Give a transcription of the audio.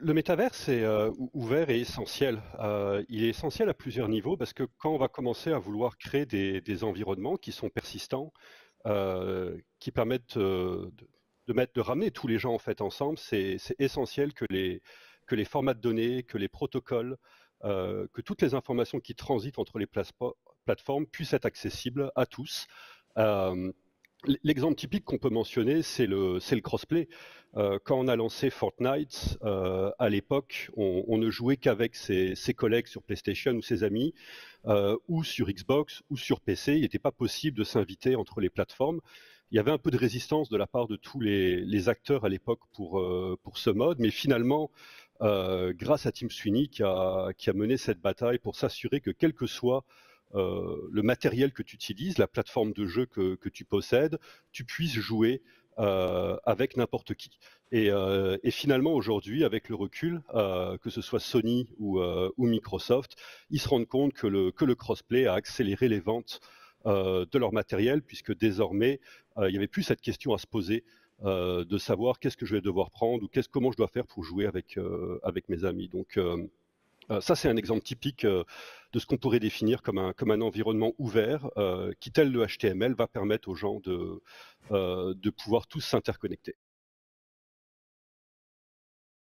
Le métavers est euh, ouvert et essentiel. Euh, il est essentiel à plusieurs niveaux parce que quand on va commencer à vouloir créer des, environnements qui sont persistants, euh, qui permettent de, ramener tous les gens en fait ensemble, c'est essentiel que les formats de données, que les protocoles, que toutes les informations qui transitent entre les plateformes puissent être accessibles à tous. L'exemple typique qu'on peut mentionner, c'est le, le crossplay. Euh, quand on a lancé Fortnite, euh, à l'époque, on, ne jouait qu'avec ses, collègues sur PlayStation ou ses amis, euh, ou sur Xbox ou sur PC. Il n'était pas possible de s'inviter entre les plateformes. Il y avait un peu de résistance de la part de tous les, acteurs à l'époque pour, pour ce mode, mais finalement, grâce à Tim Sweeney qui a, qui a mené cette bataille pour s'assurer que quel que soit euh, le matériel que tu utilises, la plateforme de jeu que, tu possèdes, tu puisses jouer euh, avec n'importe qui. Euh, et, finalement, aujourd'hui, avec le recul, que ce soit Sony ou, Microsoft, ils se rendent compte que le, crossplay a accéléré les ventes de leur matériel, puisque désormais, il n'y avait plus cette question à se poser. de savoir qu'est-ce que je vais devoir prendre ou comment je dois faire pour jouer avec avec mes amis. Donc euh, ça, c'est un exemple typique euh, de ce qu'on pourrait définir comme un, environnement ouvert euh, qui, tel le HTML, va permettre aux gens de pouvoir tous s'interconnecter.